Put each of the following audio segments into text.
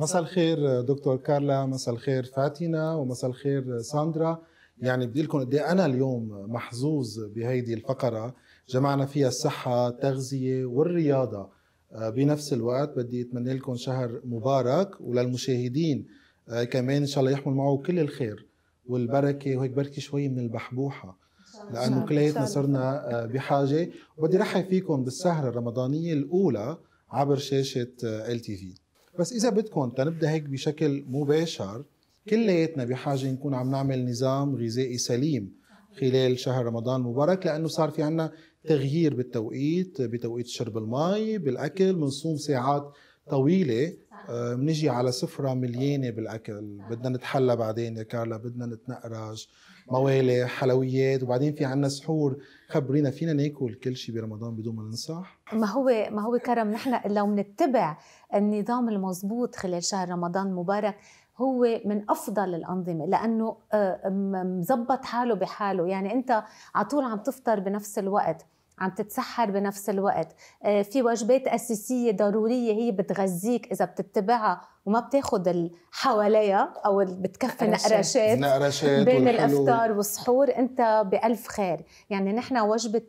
مساء الخير دكتور كارلا مساء الخير فاتنة ومساء الخير ساندرا يعني بدي لكم قدي إيه انا اليوم محظوظ بهيدي الفقره جمعنا فيها الصحه التغذيه والرياضه آه، بنفس الوقت بدي اتمنى لكم شهر مبارك وللمشاهدين آه، كمان ان شاء الله يحمل معه كل الخير والبركه وهيك بركه شوي من البحبوحه لانه كلياتنا صرنا آه، بحاجه وبدي رحب فيكم بالسهره الرمضانيه الاولى عبر شاشه ال تي في بس اذا بدكم تنبدا هيك بشكل مباشر كلياتنا بحاجه نكون عم نعمل نظام غذائي سليم خلال شهر رمضان المبارك لانه صار في عنا تغيير بالتوقيت بتوقيت شرب المي بالاكل بنصوم ساعات طويله بنجي آه، على سفره مليانه بالاكل بدنا نتحلى بعدين يا كارلا بدنا نتنقرج موالح حلويات وبعدين في عندنا سحور خبرينا فينا ناكل كل شيء برمضان بدون ما ننصح ما هو ما هو كرم نحن لو بنتبع النظام المضبوط خلال شهر رمضان المبارك هو من افضل الانظمه لانه آه، مزبط حاله بحاله يعني انت على طول عم تفطر بنفس الوقت عم تتسحر بنفس الوقت آه، في وجبات أساسية ضرورية هي بتغذيك إذا بتتبعها وما بتاخذ الحواليا او بتكفي نقرشات نقرشات بين الافطار والسحور انت بألف خير يعني نحن وجبه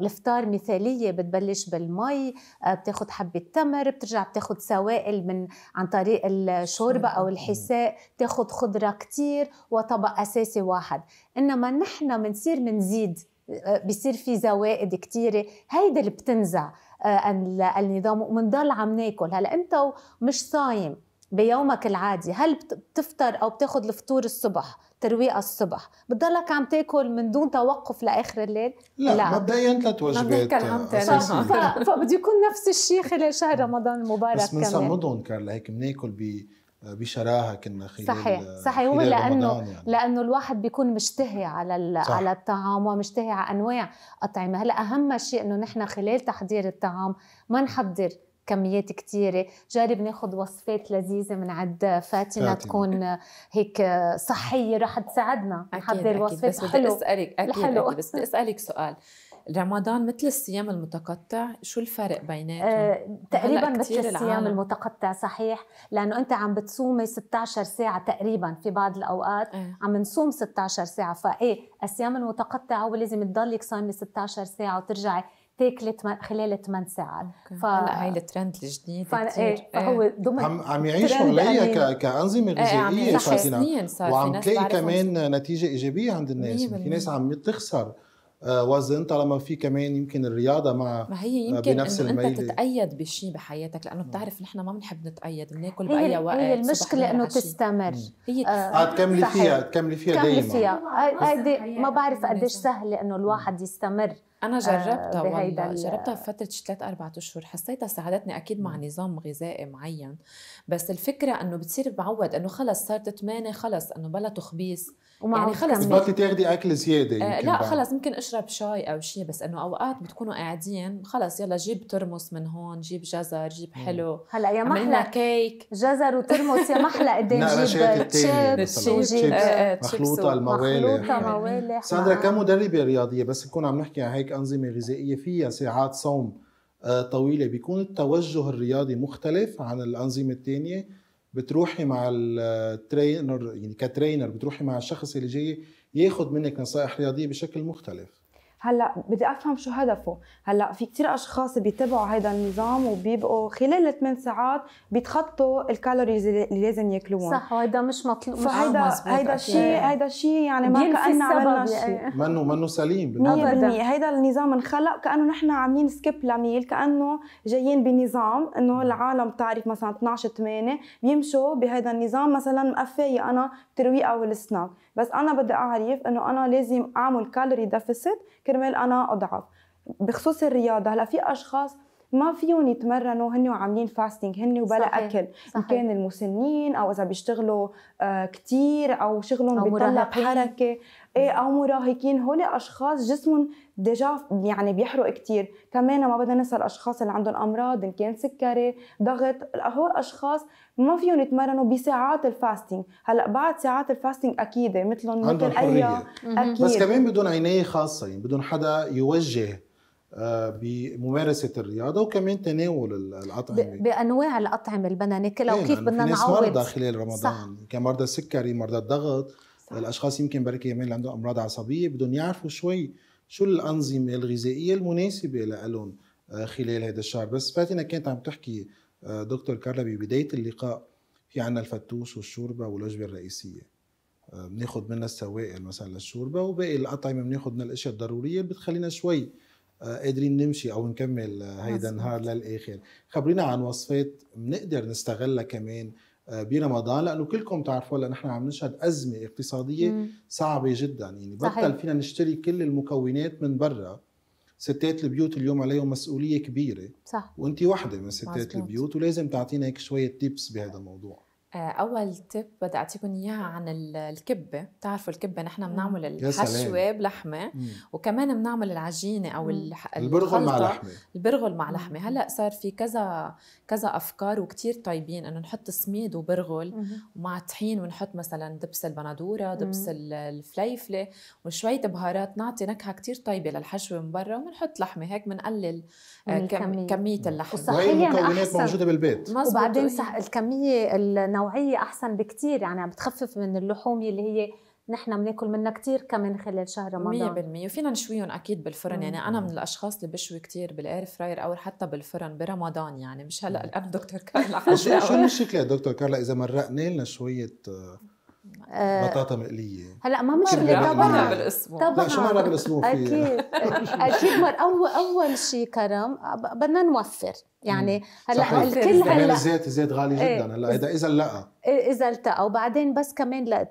الافطار مثاليه بتبلش بالمي آه، بتاخذ حبه تمر بترجع بتاخذ سوائل من عن طريق الشوربه او الحساء بتاخذ خضره كتير وطبق اساسي واحد انما نحن بنصير بنزيد آه، بصير في زوائد كتيرة هيدا اللي بتنزع آه، النظام وبنضل عم ناكل هلا انت مش صايم بيومك العادي هل بتفطر او بتاخذ الفطور الصبح ترويقه الصبح بتضلك عم تاكل من دون توقف لاخر الليل لا, لا. مبدئيا ثلاث وجبات فبده يكون نفس الشيء خلال شهر رمضان المبارك بس بنصمدهم كارلا هيك بناكل بشراهه كنا خلال صحيح صحيح هو لانه يعني. لانه الواحد بيكون مشتهي على صح. على الطعام ومشتهي على انواع اطعمه هلا اهم شيء انه نحن خلال تحضير الطعام ما نحضر كميات كثيره جرب ناخذ وصفات لذيذه من عند فاتنه تكون هيك صحيه رح تساعدنا نحضر وصفات حلوه بس بدي اسالك اكيد, أكيد بس بدي اسالك سؤال رمضان مثل الصيام المتقطع شو الفرق بيناتهم؟ أه تقريبا مثل الصيام العالم. المتقطع صحيح لانه انت عم بتصومي 16 ساعه تقريبا في بعض الاوقات أه. عم نصوم 16 ساعه فايه الصيام المتقطع هو لازم تضلك صايمه 16 ساعه وترجعي تاكلي خلال 8 ساعات ف... هلا هي الترند الجديد ف... ايه فهو إيه. ضمن عم عم يعيشوا عليها ك... يعني. كانظمه إيه، غذائيه ايه فاتنه وعم تلاقي كمان نتيجه ايجابيه عند الناس يعني في ناس عم تخسر آه، وزن طالما في كمان يمكن الرياضه مع ما هي آه، يمكن بنفس انه انت تتقيد بشيء بحياتك لانه بتعرف نحن ما بنحب نتقيد بناكل باي وقت هي المشكله انه تستمر هي آه تكملي فيها تكملي فيها دائما تكملي فيها هيدي ما بعرف قديش سهله انه الواحد يستمر انا آه، جربتها آه والله جربتها فترة ثلاث اربع اشهر حسيتها ساعدتني اكيد مع نظام غذائي معين بس الفكره انه بتصير بعود انه خلص صارت 8 خلص انه بلا تخبيص يعني خلص بطلي تاخدي اكل زياده آه، يمكن لا خلص ممكن اشرب شاي او شيء بس انه اوقات بتكونوا قاعدين خلص يلا جيب ترمس من هون جيب جزر جيب حلو هلا يا محلى كيك جزر وترمس يا محلى قديش جيب تشيبس آه، آه، مخلوطه الموالي مخلوطه يعني. ساندرا كمدربه رياضيه بس نكون عم نحكي عن هيك انظمه غذائيه فيها ساعات صوم طويله بيكون التوجه الرياضي مختلف عن الانظمه الثانيه بتروحي مع الترينر يعني كترينر بتروحي مع الشخص اللي جاي ياخد منك نصائح رياضيه بشكل مختلف هلا بدي افهم شو هدفه هلا في كثير اشخاص بيتبعوا هذا النظام وبيبقوا خلال 8 ساعات بيتخطوا الكالوريز اللي لازم ياكلوهم صح وهذا مش مطلوب فهيدا هيدا الشيء هيدا الشيء يعني ما كانه عملنا شيء يعني. منه منه سليم 100% هيدا النظام انخلق كانه نحن عاملين سكيب لميل كانه جايين بنظام انه العالم تعرف مثلا 12 8 بيمشوا بهذا النظام مثلا مقفيه انا ترويقه والسناك بس انا بدي اعرف انه انا لازم اعمل كالوري ديفيسيت كرمال انا اضعف بخصوص الرياضه هلا في اشخاص ما فيهم يتمرنوا هن وعاملين فاستنج هن وبلا صحيح. اكل صحيح. ان كان المسنين او اذا بيشتغلوا آه كثير او شغلهم بيتطلب حركه ايه او مراهقين هول اشخاص جسمهم ديجا يعني بيحرق كثير كمان ما بدنا ننسى الاشخاص اللي عندهم امراض ان كان سكري ضغط هول اشخاص ما فيهم يتمرنوا بساعات الفاستنج هلا بعد ساعات الفاستنج اكيد مثلهم مثل اي اكيد بس كمان بدهم عنايه خاصه يعني بدهم حدا يوجه آه، بممارسه الرياضه وكمان تناول الاطعمه بانواع الاطعمه إيه، يعني بدنا كلها وكيف بدنا نعوض ناس مرضى خلال رمضان صح. كمرضى سكري مرضى الضغط صح. الاشخاص يمكن بركي اللي عندهم امراض عصبيه بدهم يعرفوا شوي شو الانظمه الغذائيه المناسبه لهم آه، خلال هذا الشهر بس فاتنا كانت عم تحكي آه، دكتور كارلا ببدايه اللقاء في عنا الفتوش والشوربه والوجبه الرئيسيه آه، بناخذ منها السوائل مثلا للشوربه وباقي الاطعمه بناخذ من الاشياء الضروريه اللي بتخلينا شوي قادرين نمشي او نكمل هيدا النهار للاخر خبرينا عن وصفات بنقدر نستغلها كمان آه، برمضان لانه كلكم بتعرفوا هلا نحن عم نشهد ازمه اقتصاديه صعبه جدا يعني بطل فينا نشتري كل المكونات من برا ستات البيوت اليوم عليهم مسؤوليه كبيره صح وانت وحده من ستات مزبوط. البيوت ولازم تعطينا هيك شويه تيبس بهذا الموضوع آه، اول تيب بدي اعطيكم اياها عن الكبه بتعرفوا الكبه نحن بنعمل الحشوه بلحمه وكمان بنعمل العجينه او البرغل مع لحمه البرغل مع لحمه هلا صار في كذا كذا افكار وكتير طيبين انه نحط سميد وبرغل مع ومع طحين ونحط مثلا دبس البندوره دبس الفليفله وشويه بهارات نعطي نكهه كتير طيبه للحشوه من برا وبنحط لحمه هيك بنقلل آه، كميه اللحمه وهي المكونات موجوده بالبيت وبعدين الكميه نوعيه احسن بكثير يعني عم بتخفف من اللحوم اللي هي نحن بناكل منها كثير كمان خلال شهر رمضان 100% وفينا نشويهم اكيد بالفرن مم. يعني انا من الاشخاص اللي بشوي كثير بالاير فراير او حتى بالفرن برمضان يعني مش هلا انا دكتور كارلا شو المشكله دكتور كارلا اذا مرقنا لنا شويه آه، آه، بطاطا مقليه هلا ما مشكله طبعا طبعا شو معنى بالاسبوع اكيد اكيد مر اول اول شيء كرم بدنا نوفر يعني هلا الكل هلا الزيت الزيت غالي إيه. جدا هلا اذا اذا لقى إيه، اذا التقى وبعدين بس كمان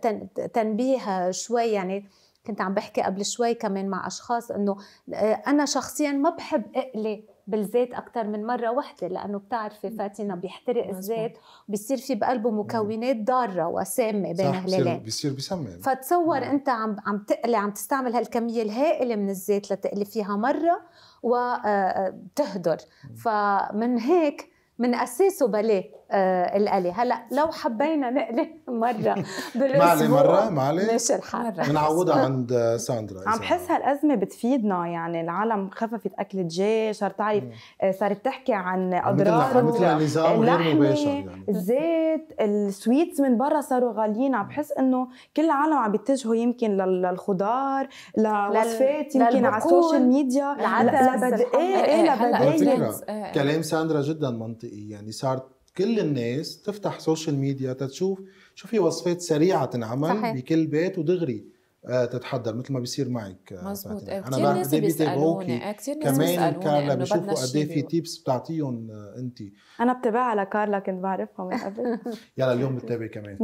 تنبيه شوي يعني كنت عم بحكي قبل شوي كمان مع اشخاص انه آه، انا شخصيا ما بحب اقلي بالزيت اكثر من مره واحده لانه بتعرفي فاتنا بيحترق الزيت بصير في بقلبه مكونات ضاره وسامه بين هلالين بصير بيسمم فتصور مم. انت عم عم تقلي عم تستعمل هالكميه الهائله من الزيت لتقلي فيها مره وتهدر آه، آه، فمن هيك من اساسه بلاه آه، الآلي هلا لو حبينا نقلي مرة بالأسبوع مرة معلي ليش الحال بنعوضها عند ساندرا عم بحس هالأزمة بتفيدنا يعني العالم خففت أكل الدجاج صارت تعرف آه، صارت تحكي عن أضرار مثل النظام غير مباشر يعني الزيت السويتس من برا صاروا غاليين عم بحس إنه كل العالم عم بيتجهوا يمكن للخضار لوصفات يمكن على السوشيال ميديا لبدائل ايه ايه لبدائل كلام ساندرا جدا منطقي يعني صارت كل الناس تفتح سوشيال ميديا تتشوف شو في وصفات سريعه تنعمل صحيح. بكل بيت ودغري آه، تتحضر مثل ما بيصير معك آه، مزبوط آه، إيه كتير ناس بيسالوني ايه كمان كارلا بيشوفوا قد ايه في تيبس بتعطيهم انت انا بتابع على كارلا كنت بعرفها من قبل يلا اليوم بتابع كمان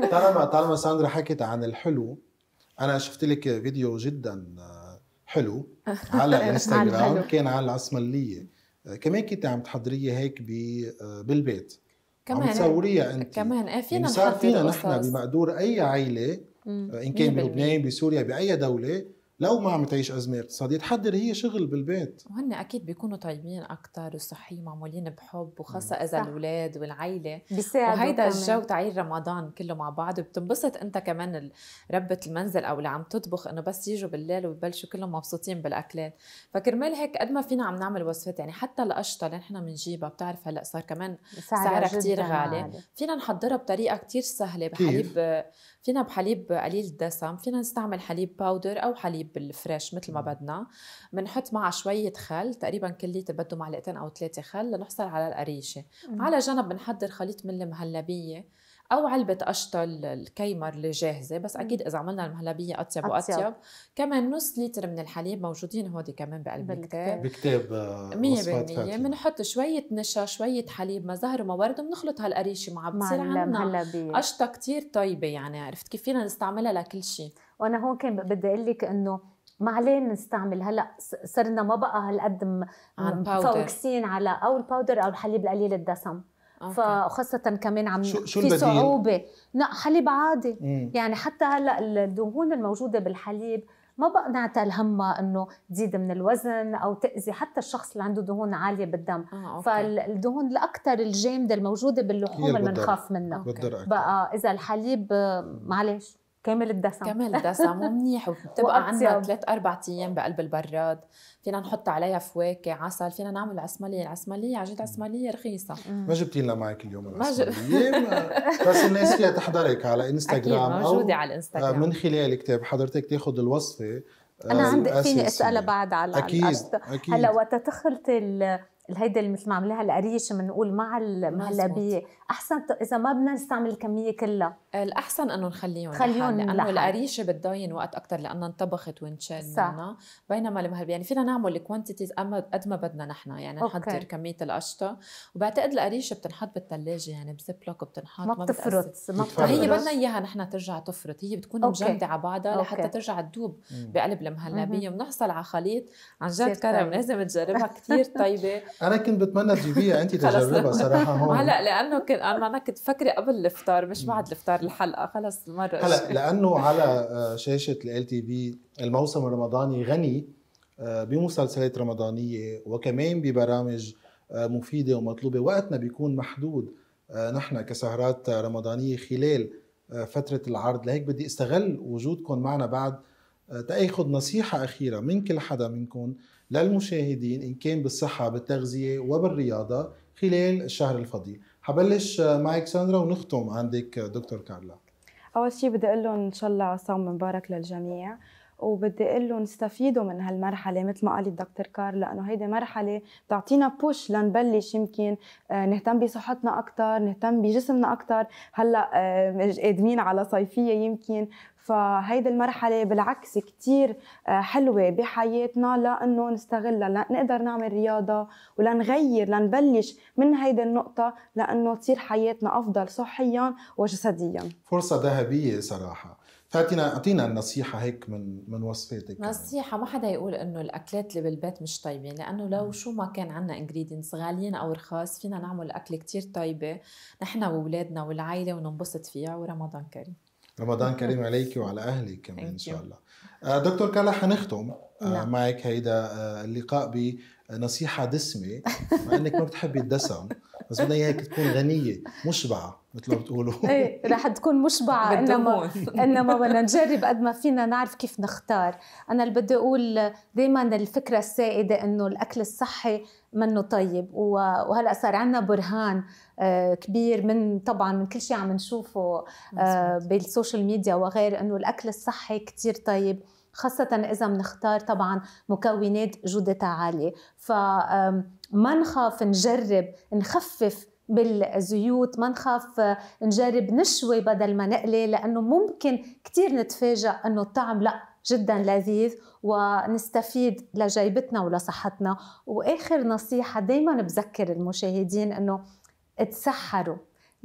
100% طالما طالما ساندرا حكت عن الحلو انا شفت لك فيديو جدا حلو على الانستغرام كان على العصمليه كمان كنت عم تحضريها هيك آه، بالبيت كمان عم تصوريها إيه، انت كمان اه فينا يعني نحضر فينا نحن بمقدور اي عائله آه، ان كان بلبنان بسوريا باي دوله لو ما عم تعيش ازمه اقتصاديه تحضر هي شغل بالبيت وهن اكيد بيكونوا طيبين اكثر وصحيين معمولين بحب وخاصه اذا الاولاد والعيله وهيدا الجو تعيل رمضان كله مع بعض بتنبسط انت كمان ربة المنزل او اللي عم تطبخ انه بس يجوا بالليل ويبلشوا كلهم مبسوطين بالاكلات فكرمال هيك قد ما فينا عم نعمل وصفات يعني حتى القشطه اللي نحن بنجيبها بتعرف هلا صار كمان سعرها كثير غالي فينا نحضرها بطريقه كثير سهله بحليب فينا بحليب قليل الدسم فينا نستعمل حليب باودر او حليب نقلب بالفريش مثل ما بدنا بنحط معها شويه خل تقريبا كل لتر بده معلقتين او ثلاثه خل لنحصل على القريشه على جنب بنحضر خليط من المهلبيه او علبه قشطه الكيمر اللي جاهزه بس اكيد اذا عملنا المهلبيه اطيب واطيب كمان نص لتر من الحليب موجودين هودي كمان بقلب الكتاب بكتاب 100% آه، بنحط شويه نشا شويه حليب ما زهر وما ورد وبنخلط هالقريشه مع بتصير عندنا قشطه كثير طيبه يعني عرفت كيف فينا نستعملها لكل شيء وانا هون كان بدي اقول لك انه ما علينا نستعمل هلا صرنا ما بقى هالقد مفوكسين على او الباودر او الحليب القليل الدسم فخاصة كمان عم شو شو في صعوبة لا حليب عادي مم. يعني حتى هلا الدهون الموجودة بالحليب ما بقى نعطي الهمة انه تزيد من الوزن او تاذي حتى الشخص اللي عنده دهون عاليه بالدم آه، فالدهون الاكثر الجامده الموجوده باللحوم اللي بنخاف منها بقى اذا الحليب معلش كامل الدسم كامل الدسم ومنيح وبتبقى عندنا ثلاث اربع ايام بقلب البراد فينا نحط عليها فواكه عسل فينا نعمل عسمليه العسمليه عجينه عسمليه رخيصه ما جبتي لنا معك اليوم العسمليه بس الناس فيها تحضرك على انستغرام اكيد موجوده على الانستغرام آه، من خلال كتاب حضرتك تاخذ الوصفه انا آه، عندي فيني اسالها بعد على اكيد, أكيد. هلا وقت تخلطي الهيدا اللي مثل ما عملها القريش بنقول مع المهلبيه احسن اذا ما بدنا نستعمل الكميه كلها الاحسن انه نخليهم خليهم لانه القريشه بتضاين وقت اكثر لانها انطبخت وانشال منها بينما المهلبيه يعني فينا نعمل الكوانتيتيز اما قد ما بدنا نحن يعني نحضر كميه القشطه وبعتقد القريشه بتنحط بالثلاجه يعني بزيب لوك بتنحط ما بتفرط ما بتفرط هي بدنا اياها نحن ترجع تفرط هي بتكون مجمده على بعضها لحتى ترجع تذوب بقلب المهلبيه بنحصل على خليط عن جد كرم طيب. لازم تجربها كثير طيبه انا كنت بتمنى تجيبيها انت تجربها صراحه هون هلا لانه كنت انا كنت فكري قبل الافطار مش بعد الافطار الحلقه خلص مره هلا لانه على آه، شاشه ال تي في الموسم الرمضاني غني آه، بمسلسلات رمضانيه وكمان ببرامج آه، مفيده ومطلوبه وقتنا بيكون محدود نحن كسهرات رمضانيه خلال فتره العرض لهيك بدي استغل وجودكم معنا بعد تاخذ نصيحه اخيره من كل حدا منكم للمشاهدين ان كان بالصحه بالتغذيه وبالرياضه خلال الشهر الفضيل حبلش معك ساندرا ونختم عندك دكتور كارلا اول شيء بدي اقول لهم ان شاء الله صوم مبارك للجميع وبدي اقول لهم استفيدوا من هالمرحله مثل ما قال الدكتور كار لانه هيدي مرحله بتعطينا بوش لنبلش يمكن آه، نهتم بصحتنا اكثر نهتم بجسمنا اكثر هلا آه، قادمين على صيفيه يمكن فهيدي المرحلة بالعكس كتير آه، حلوة بحياتنا لأنه نستغلها لنقدر نعمل رياضة ولنغير لنبلش من هيدي النقطة لأنه تصير حياتنا أفضل صحيا وجسديا فرصة ذهبية صراحة تعطينا اعطينا النصيحه هيك من من وصفاتك نصيحه ما حدا يقول انه الاكلات اللي بالبيت مش طيبه لانه لو شو ما كان عندنا انجريدينتس غاليين او رخاص فينا نعمل اكل كتير طيبه نحن واولادنا والعائله وننبسط فيها ورمضان كريم رمضان كريم عليك وعلى اهلك كمان ان شاء الله آه، دكتور كلا حنختم آه، نعم. معك هيدا آه، اللقاء ب نصيحه دسمه مع انك ما بتحبي الدسم بس بدنا اياك تكون غنيه مشبعه مثل ما بتقولوا ايه رح تكون مشبعه انما انما بدنا نجرب قد ما فينا نعرف كيف نختار انا اللي بدي اقول دائما الفكره السائده انه الاكل الصحي منه طيب وهلا صار عندنا برهان آه، كبير من طبعا من كل شيء عم نشوفه آه، بالسوشيال ميديا وغير انه الاكل الصحي كثير طيب خاصة إذا بنختار طبعا مكونات جودتها عالية فما نخاف نجرب نخفف بالزيوت ما نخاف آه، نجرب نشوي بدل ما نقلي لأنه ممكن كتير نتفاجأ أنه الطعم لأ جدا لذيذ ونستفيد لجيبتنا ولصحتنا واخر نصيحه دائما بذكر المشاهدين انه تسحروا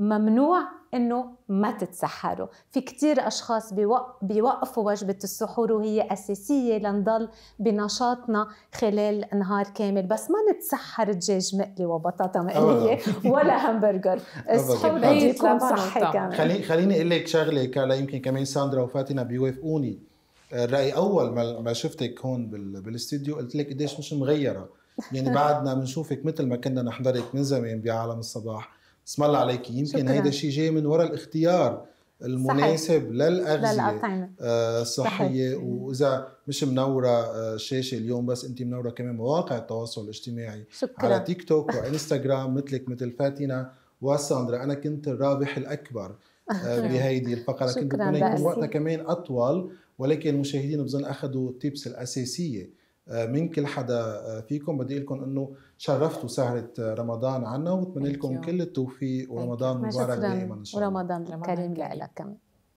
ممنوع انه ما تتسحروا في كثير اشخاص بيوقفوا وجبه السحور وهي اساسيه لنضل بنشاطنا خلال نهار كامل بس ما نتسحر دجاج مقلي وبطاطا مقليه ولا همبرجر السحور بيكون صحي كمان خليني خليني اقول لك شغله كلا يمكن كمان ساندرا وفاتنه بيوافقوني الراي اول ما شفتك هون بالاستديو قلت لك قديش مش مغيره يعني بعدنا بنشوفك مثل ما كنا نحضرك من زمان بعالم الصباح اسم الله عليك يمكن هيدا شيء جاي من وراء الاختيار المناسب للاغذيه الصحيه آه، واذا مش منوره الشاشه آه، اليوم بس انت منوره كمان مواقع التواصل الاجتماعي شكرا. على تيك توك وانستغرام مثلك مثل فاتنه وساندرا انا كنت الرابح الاكبر آه، بهيدي الفقره كنت بدنا يكون وقتها كمان اطول ولكن المشاهدين بظن اخذوا التيبس الاساسيه آه، من كل حدا آه، فيكم بدي لكم انه شرفتوا سهره آه، رمضان عنا وبتمنى لكم كل التوفيق ورمضان مبارك دائما ان شاء الله ورمضان كريم لك كمان